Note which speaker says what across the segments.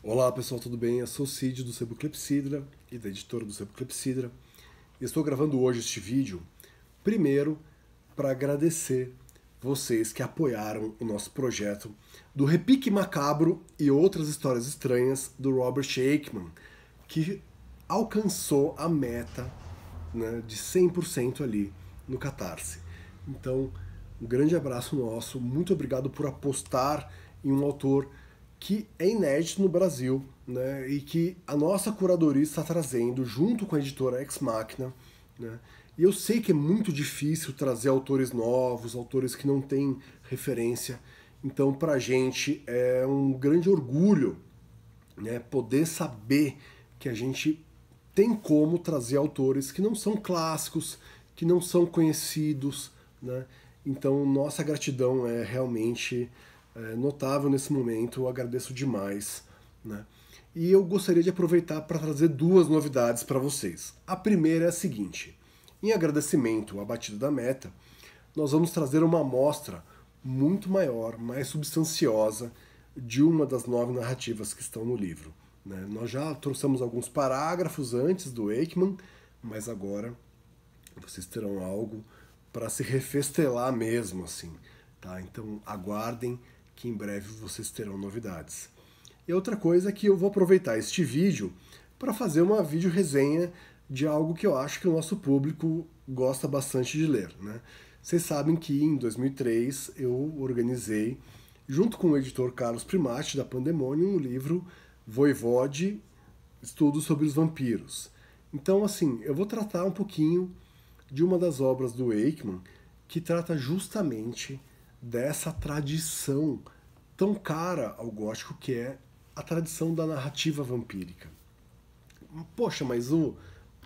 Speaker 1: Olá pessoal, tudo bem? Eu sou o Cid do Sebo Clepsidra e da editora do Sebo Clepsidra. Estou gravando hoje este vídeo, primeiro, para agradecer vocês que apoiaram o nosso projeto do Repique Macabro e Outras Histórias Estranhas do Robert Shakeman, que alcançou a meta né, de 100% ali no Catarse. Então, um grande abraço nosso, muito obrigado por apostar em um autor que é inédito no Brasil, né? E que a nossa curadoria está trazendo junto com a editora Ex Machina, né? E eu sei que é muito difícil trazer autores novos, autores que não têm referência. Então, para a gente é um grande orgulho, né? Poder saber que a gente tem como trazer autores que não são clássicos, que não são conhecidos, né? Então, nossa gratidão é realmente é, notável nesse momento, eu agradeço demais. Né? E eu gostaria de aproveitar para trazer duas novidades para vocês. A primeira é a seguinte: em agradecimento à batida da meta, nós vamos trazer uma amostra muito maior, mais substanciosa de uma das nove narrativas que estão no livro. Né? Nós já trouxemos alguns parágrafos antes do Eichmann, mas agora vocês terão algo para se refestelar mesmo, assim. Tá? Então aguardem que em breve vocês terão novidades. E outra coisa é que eu vou aproveitar este vídeo para fazer uma vídeo resenha de algo que eu acho que o nosso público gosta bastante de ler. Né? Vocês sabem que em 2003 eu organizei, junto com o editor Carlos Primati da Pandemonium, um livro Voivode, Estudos sobre os Vampiros. Então, assim, eu vou tratar um pouquinho de uma das obras do Eichmann que trata justamente dessa tradição tão cara ao gótico que é a tradição da narrativa vampírica. Poxa, mas o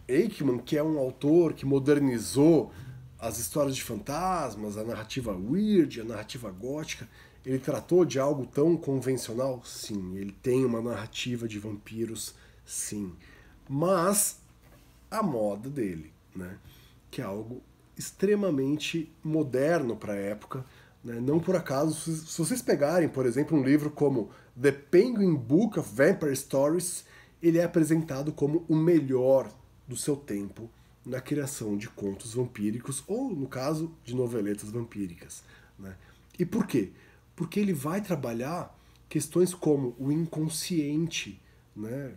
Speaker 1: Eichmann, que é um autor que modernizou as histórias de fantasmas, a narrativa weird, a narrativa gótica, ele tratou de algo tão convencional? Sim, ele tem uma narrativa de vampiros, sim. Mas a moda dele, né? Que é algo extremamente moderno para a época, né? Não por acaso, se vocês pegarem, por exemplo, um livro como The Penguin Book of Vampire Stories, ele é apresentado como o melhor do seu tempo na criação de contos vampíricos, ou no caso, de noveletas vampíricas. Né? E por quê? Porque ele vai trabalhar questões como o inconsciente, né?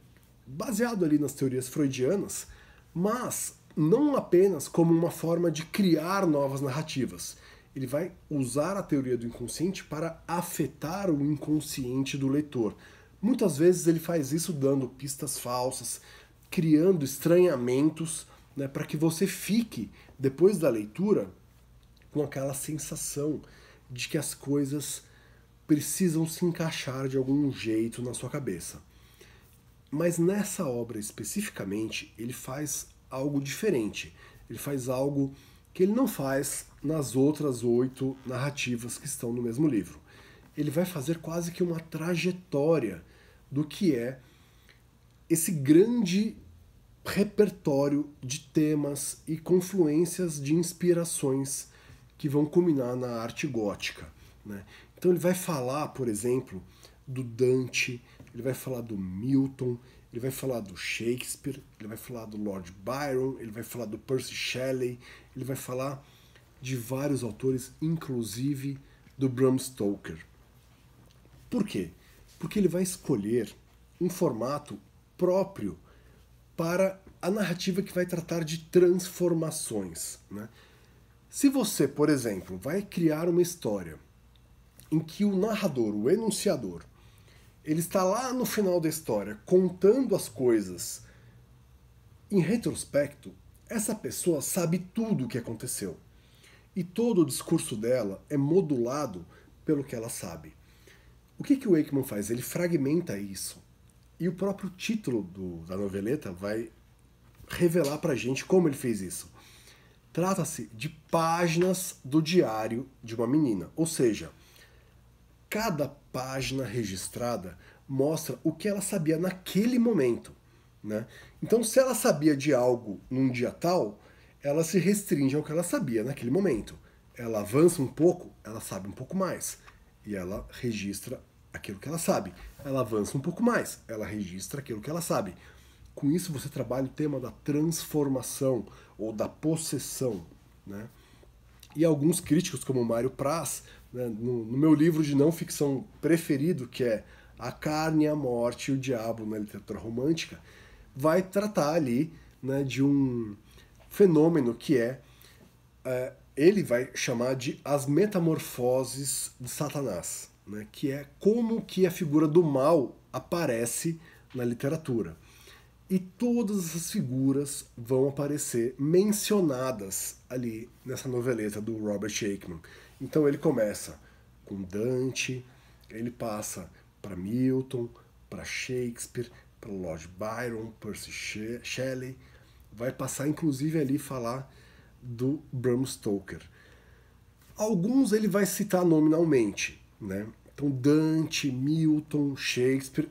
Speaker 1: baseado ali nas teorias freudianas, mas não apenas como uma forma de criar novas narrativas ele vai usar a teoria do inconsciente para afetar o inconsciente do leitor. Muitas vezes ele faz isso dando pistas falsas, criando estranhamentos, né, para que você fique, depois da leitura, com aquela sensação de que as coisas precisam se encaixar de algum jeito na sua cabeça. Mas nessa obra especificamente, ele faz algo diferente. Ele faz algo que ele não faz nas outras oito narrativas que estão no mesmo livro. Ele vai fazer quase que uma trajetória do que é esse grande repertório de temas e confluências de inspirações que vão culminar na arte gótica. Né? Então ele vai falar, por exemplo, do Dante, ele vai falar do Milton, ele vai falar do Shakespeare, ele vai falar do Lord Byron, ele vai falar do Percy Shelley, ele vai falar de vários autores, inclusive do Bram Stoker. Por quê? Porque ele vai escolher um formato próprio para a narrativa que vai tratar de transformações. Né? Se você, por exemplo, vai criar uma história em que o narrador, o enunciador, ele está lá no final da história contando as coisas. Em retrospecto, essa pessoa sabe tudo o que aconteceu. E todo o discurso dela é modulado pelo que ela sabe. O que, que o Wakeman faz? Ele fragmenta isso. E o próprio título do, da noveleta vai revelar pra gente como ele fez isso. Trata-se de páginas do diário de uma menina. Ou seja, cada página registrada mostra o que ela sabia naquele momento. Né? Então, se ela sabia de algo num dia tal, ela se restringe ao que ela sabia naquele momento. Ela avança um pouco, ela sabe um pouco mais. E ela registra aquilo que ela sabe. Ela avança um pouco mais, ela registra aquilo que ela sabe. Com isso, você trabalha o tema da transformação ou da possessão. Né? e alguns críticos, como Mário Praz, né, no, no, meu livro de não ficção preferido, que é A Carne, a Morte e o Diabo na Literatura Romântica, vai tratar ali né, de um fenômeno que é, é, ele vai chamar de as metamorfoses de Satanás, né, que é como que a figura do mal aparece na literatura. E todas essas figuras vão aparecer mencionadas ali nessa noveleta do Robert Shakeman. Então ele começa com Dante, ele passa para Milton, para Shakespeare, para Lord Byron, Percy Shelley, vai passar inclusive ali falar do Bram Stoker. Alguns ele vai citar nominalmente, né? Então Dante, Milton, Shakespeare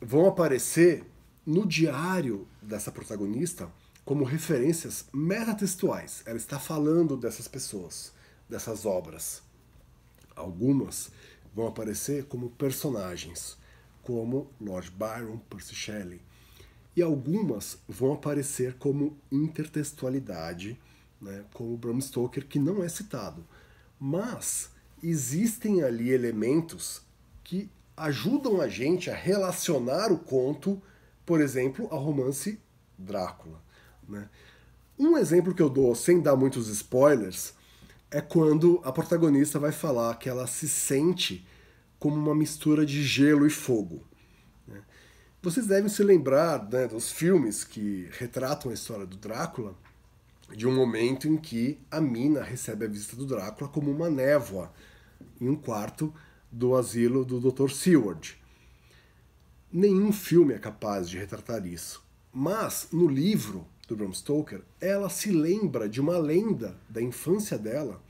Speaker 1: vão aparecer no diário dessa protagonista como referências metatextuais. Ela está falando dessas pessoas, dessas obras. Algumas vão aparecer como personagens, como Lord Byron, Percy Shelley, e algumas vão aparecer como intertextualidade, né, como Bram Stoker, que não é citado. Mas existem ali elementos que ajudam a gente a relacionar o conto por exemplo, ao romance Drácula. Né? Um exemplo que eu dou, sem dar muitos spoilers, é quando a protagonista vai falar que ela se sente como uma mistura de gelo e fogo. Né? Vocês devem se lembrar né, dos filmes que retratam a história do Drácula, de um momento em que a mina recebe a visita do Drácula como uma névoa em um quarto do asilo do Dr. Seward nenhum filme é capaz de retratar isso. Mas no livro do Bram Stoker, ela se lembra de uma lenda da infância dela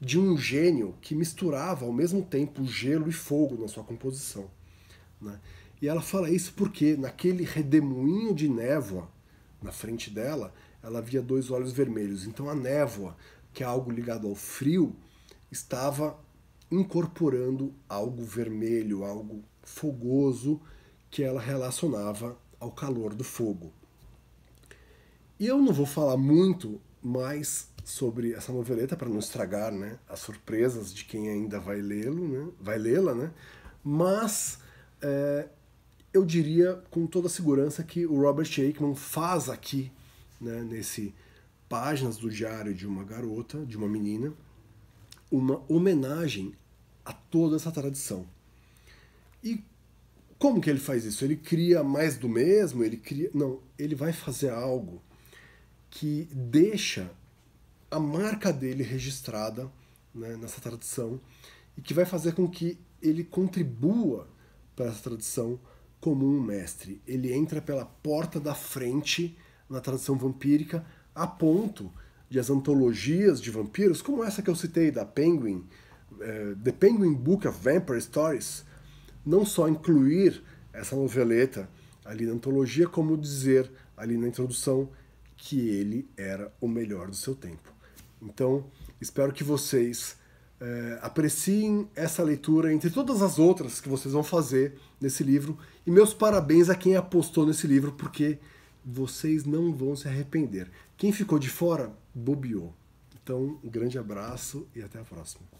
Speaker 1: de um gênio que misturava ao mesmo tempo gelo e fogo na sua composição. Né? E ela fala isso porque naquele redemoinho de névoa na frente dela, ela via dois olhos vermelhos. Então a névoa, que é algo ligado ao frio, estava incorporando algo vermelho, algo fogoso que ela relacionava ao calor do fogo. E eu não vou falar muito mais sobre essa noveleta para não estragar, né, as surpresas de quem ainda vai lê-lo, né, vai lê-la, né, mas é, eu diria com toda segurança que o Robert Aikman faz aqui, né, nesse Páginas do Diário de uma Garota, de uma Menina, uma homenagem a toda essa tradição. E como que ele faz isso? Ele cria mais do mesmo? Ele cria. Não, ele vai fazer algo que deixa a marca dele registrada né, nessa tradição e que vai fazer com que ele contribua para essa tradição como um mestre. Ele entra pela porta da frente na tradição vampírica a ponto de as antologias de vampiros, como essa que eu citei da Penguin, eh, The Penguin Book of Vampire Stories, não só incluir essa noveleta ali na antologia, como dizer ali na introdução que ele era o melhor do seu tempo. Então, espero que vocês eh, apreciem essa leitura entre todas as outras que vocês vão fazer nesse livro. E meus parabéns a quem apostou nesse livro, porque vocês não vão se arrepender. Quem ficou de fora, bobeou. Então, um grande abraço e até a próxima.